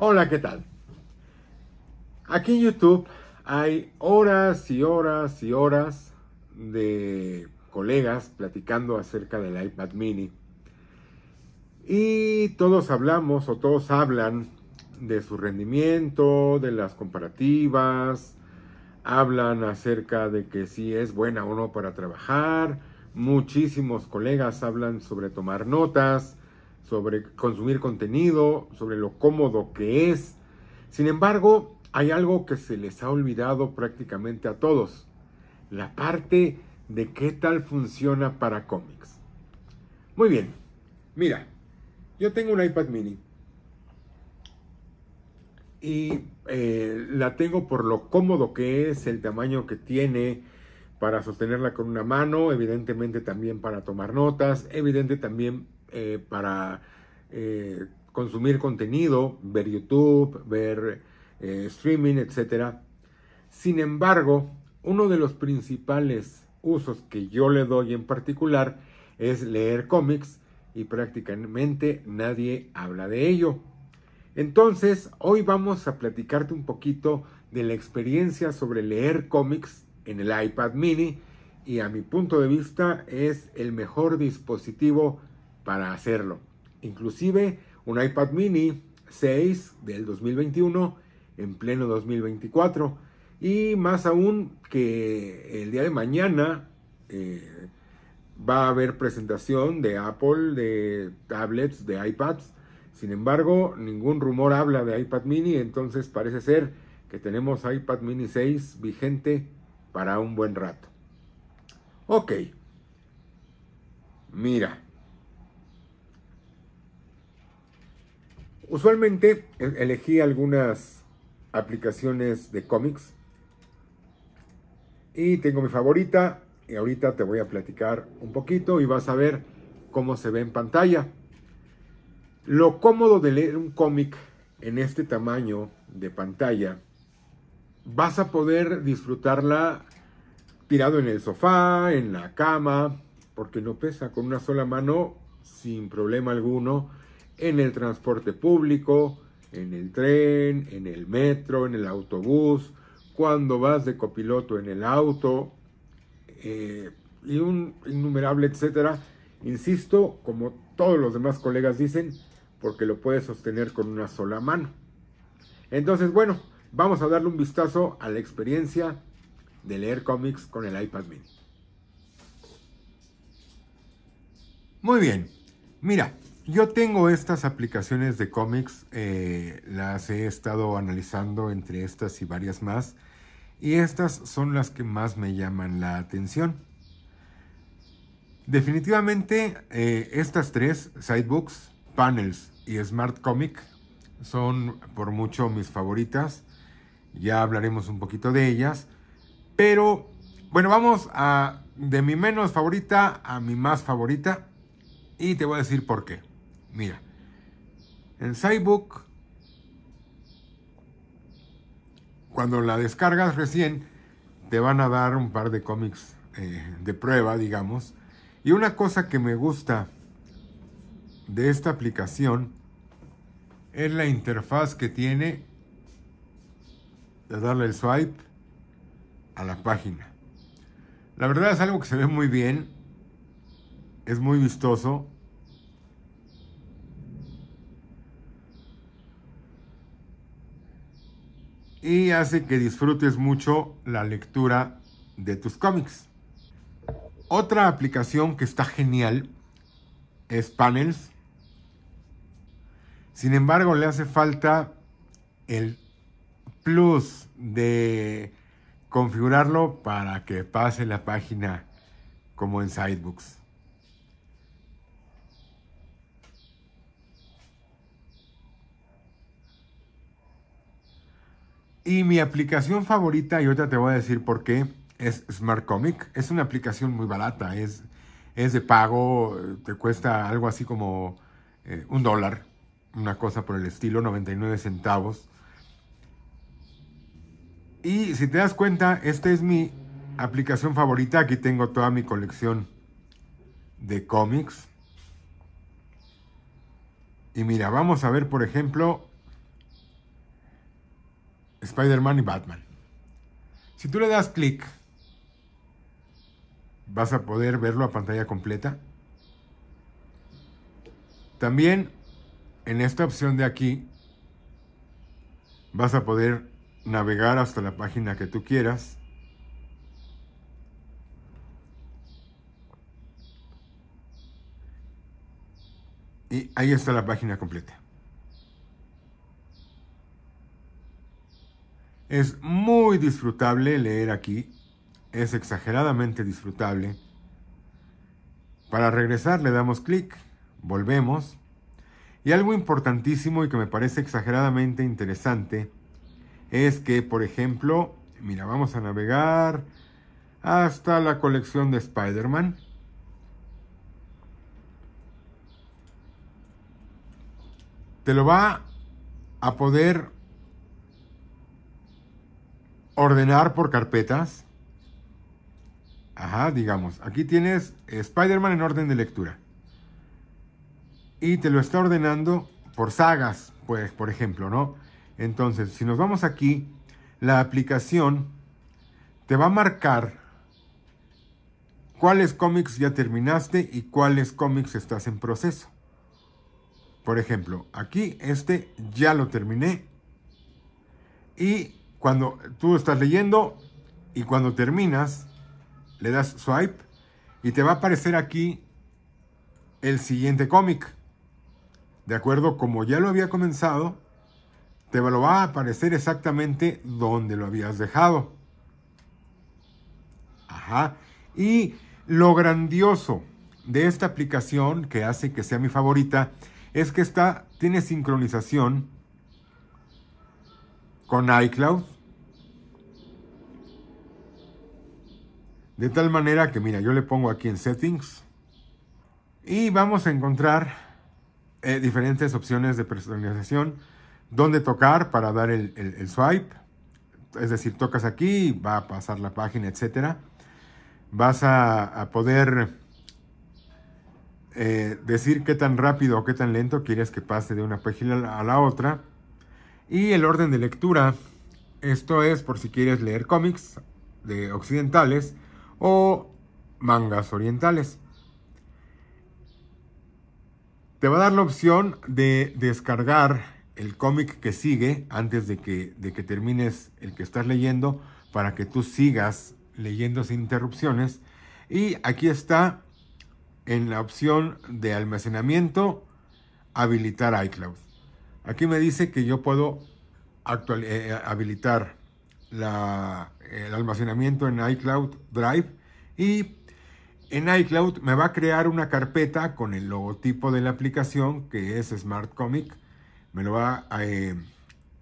Hola, ¿qué tal? Aquí en YouTube hay horas y horas y horas de colegas platicando acerca del iPad mini. Y todos hablamos o todos hablan de su rendimiento, de las comparativas, hablan acerca de que si es buena o no para trabajar. Muchísimos colegas hablan sobre tomar notas, sobre consumir contenido, sobre lo cómodo que es. Sin embargo, hay algo que se les ha olvidado prácticamente a todos, la parte de qué tal funciona para cómics. Muy bien, mira, yo tengo un iPad mini y eh, la tengo por lo cómodo que es, el tamaño que tiene para sostenerla con una mano, evidentemente también para tomar notas, evidentemente también eh, para eh, consumir contenido, ver YouTube, ver eh, streaming, etc. Sin embargo, uno de los principales usos que yo le doy en particular es leer cómics y prácticamente nadie habla de ello. Entonces, hoy vamos a platicarte un poquito de la experiencia sobre leer cómics en el iPad mini y a mi punto de vista es el mejor dispositivo para hacerlo. Inclusive un iPad mini 6 del 2021 en pleno 2024. Y más aún que el día de mañana eh, va a haber presentación de Apple, de tablets, de iPads. Sin embargo, ningún rumor habla de iPad mini, entonces parece ser que tenemos iPad mini 6 vigente para un buen rato. Ok. Mira. Usualmente e-, elegí algunas aplicaciones de cómics y tengo mi favorita y ahorita te voy a platicar un poquito y vas a ver cómo se ve en pantalla. Lo cómodo de leer un cómic en este tamaño de pantalla, vas a poder disfrutarla tirado en el sofá, en la cama, porque no pesa con una sola mano sin problema alguno en el transporte público, en el tren, en el metro, en el autobús, cuando vas de copiloto en el auto, eh, y un innumerable etcétera. Insisto, como todos los demás colegas dicen, porque lo puedes sostener con una sola mano. Entonces, bueno, vamos a darle un vistazo a la experiencia de leer cómics con el iPad mini. Muy bien, mira, yo tengo estas aplicaciones de cómics, eh, las he estado analizando entre estas y varias más, y estas son las que más me llaman la atención. Definitivamente eh, estas tres, Sidebooks, Panels y Smart Comic, son por mucho mis favoritas, ya hablaremos un poquito de ellas, pero bueno, vamos a de mi menos favorita a mi más favorita y te voy a decir por qué. Mira, en Cybook cuando la descargas recién, te van a dar un par de cómics eh, de prueba, digamos. Y una cosa que me gusta de esta aplicación es la interfaz que tiene de darle el swipe a la página. La verdad es algo que se ve muy bien, es muy vistoso y hace que disfrutes mucho la lectura de tus cómics. Otra aplicación que está genial es Panels. Sin embargo, le hace falta el plus de configurarlo para que pase la página como en Sidebooks. Y mi aplicación favorita, y ahorita te voy a decir por qué, es Smart Comic. Es una aplicación muy barata, es, es de pago, te cuesta algo así como eh, un dólar, una cosa por el estilo, 99 centavos. Y si te das cuenta, esta es mi aplicación favorita. Aquí tengo toda mi colección de cómics. Y mira, vamos a ver, por ejemplo, Spider-Man y Batman. Si tú le das clic, vas a poder verlo a pantalla completa. También en esta opción de aquí, vas a poder navegar hasta la página que tú quieras. Y ahí está la página completa. Es muy disfrutable leer aquí, es exageradamente disfrutable. Para regresar le damos clic, volvemos. Y algo importantísimo y que me parece exageradamente interesante es que, por ejemplo, mira, vamos a navegar hasta la colección de Spider-Man. Te lo va a poder ordenar por carpetas. Ajá, digamos, aquí tienes Spider-Man en orden de lectura. Y te lo está ordenando por sagas, pues, por ejemplo, ¿no? Entonces, si nos vamos aquí, la aplicación te va a marcar cuáles cómics ya terminaste y cuáles cómics estás en proceso. Por ejemplo, aquí este ya lo terminé y cuando tú estás leyendo y cuando terminas, le das swipe y te va a aparecer aquí el siguiente cómic. De acuerdo, como ya lo había comenzado, te lo va a aparecer exactamente donde lo habías dejado. Ajá. Y lo grandioso de esta aplicación que hace que sea mi favorita es que está, tiene sincronización con iCloud. De tal manera que, mira, yo le pongo aquí en Settings y vamos a encontrar eh, diferentes opciones de personalización. Dónde tocar para dar el, swipe. Es decir, tocas aquí, va a pasar la página, etcétera vas a, poder eh, decir qué tan rápido o qué tan lento quieres que pase de una página a la otra. Y el orden de lectura, esto es por si quieres leer cómics de occidentales o mangas orientales. Te va a dar la opción de descargar el cómic que sigue antes de que, de que termines el que estás leyendo para que tú sigas leyendo sin interrupciones. Y aquí está en la opción de almacenamiento habilitar iCloud. Aquí me dice que yo puedo eh, eh, habilitar el almacenamiento en iCloud Drive y en iCloud me va a crear una carpeta con el logotipo de la aplicación que es Smart Comic. Me lo va a eh,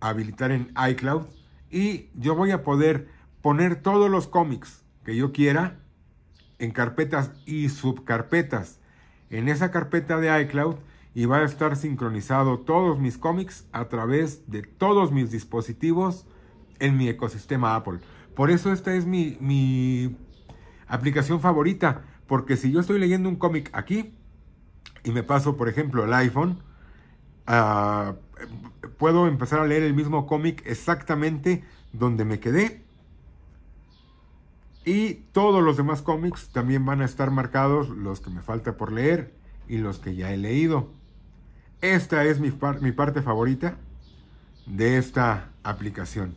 habilitar en iCloud y yo voy a poder poner todos los cómics que yo quiera en carpetas y subcarpetas. En esa carpeta de iCloud y va a estar sincronizado todos mis cómics a través de todos mis dispositivos en mi ecosistema Apple. Por eso esta es mi, aplicación favorita, porque si yo estoy leyendo un cómic aquí y me paso, por ejemplo, el iPhone, ah, puedo empezar a leer el mismo cómic exactamente donde me quedé. Y todos los demás cómics también van a estar marcados, los que me falta por leer y los que ya he leído. Esta es mi, parte favorita de esta aplicación.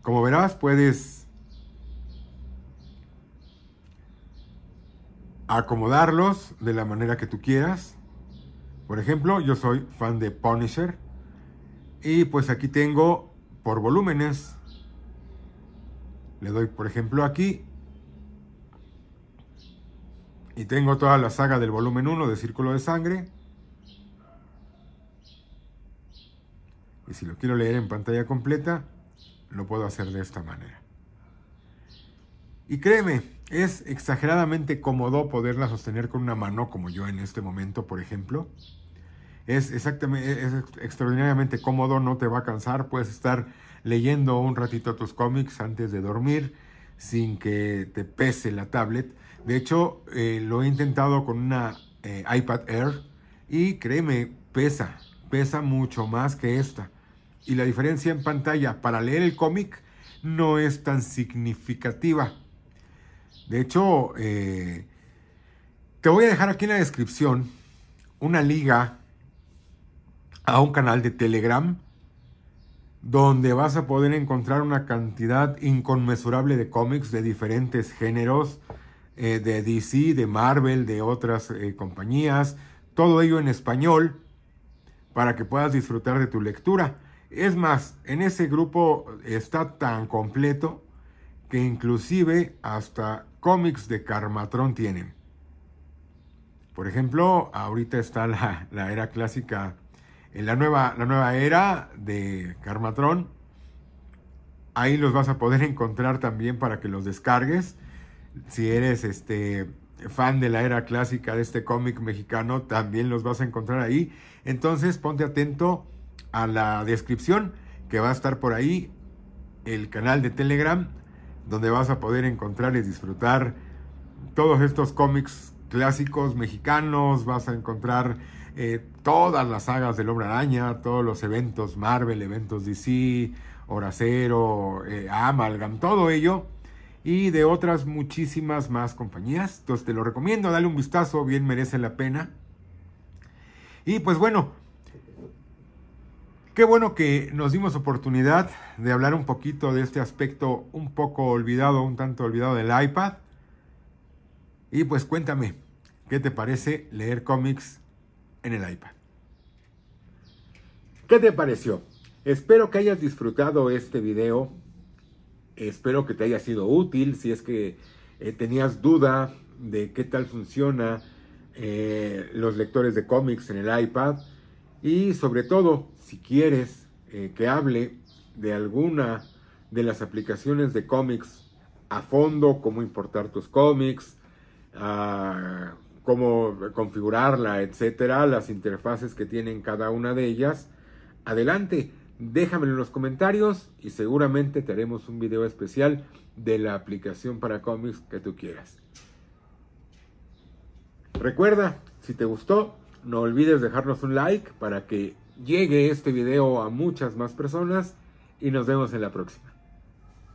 Como verás, puedes acomodarlos de la manera que tú quieras. Por ejemplo, yo soy fan de Punisher. Y pues aquí tengo por volúmenes. Le doy, por ejemplo, aquí. Y tengo toda la saga del volumen 1 de Círculo de Sangre. Y si lo quiero leer en pantalla completa, lo puedo hacer de esta manera. Y créeme, es exageradamente cómodo poderla sostener con una mano, como yo en este momento, por ejemplo. Es, e-, extraordinariamente cómodo, no te va a cansar, puedes estar leyendo un ratito tus cómics antes de dormir sin que te pese la tablet. De hecho, eh, lo he intentado con una eh, iPad Air y créeme, pesa, pesa mucho más que esta. Y la diferencia en pantalla para leer el cómic no es tan significativa. De hecho, eh, te voy a dejar aquí en la descripción una liga a un canal de Telegram donde vas a poder encontrar una cantidad inconmensurable de cómics de diferentes géneros, eh, de DC, de Marvel, de otras eh, compañías, todo ello en español para que puedas disfrutar de tu lectura. Es más, en ese grupo está tan completo que inclusive hasta cómics de Carmatrón tienen. Por ejemplo, ahorita está la, la era clásica, en la nueva, la nueva era de Carmatrón. Ahí los vas a poder encontrar también para que los descargues. Si eres este fan de la era clásica de este cómic mexicano, también los vas a encontrar ahí. Entonces ponte atento a la descripción que va a estar por ahí, el canal de Telegram, donde vas a poder encontrar y disfrutar todos estos cómics clásicos mexicanos, vas a encontrar eh, todas las sagas del Hombre Araña, todos los eventos Marvel, eventos DC, Horacero, eh, Amalgam, todo ello y de otras muchísimas más compañías. Entonces te lo recomiendo, dale un vistazo, bien merece la pena. Y pues bueno, qué bueno que nos dimos oportunidad de hablar un poquito de este aspecto un poco olvidado, un tanto olvidado del iPad. Y pues cuéntame, ¿qué te parece leer cómics en el iPad? ¿Qué te pareció? Espero que hayas disfrutado este video Espero que te haya sido útil. Si es que eh, tenías duda de qué tal funciona eh, los lectores de cómics en el iPad. Y sobre todo, si quieres eh, que hable de alguna de las aplicaciones de cómics a fondo, cómo importar tus cómics, ah, cómo configurarla, etcétera, las interfaces que tienen cada una de ellas, adelante Déjamelo en los comentarios y seguramente te haremos un video especial de la aplicación para cómics que tú quieras. Recuerda, si te gustó, no olvides dejarnos un like para que llegue este video a muchas más personas y nos vemos en la próxima.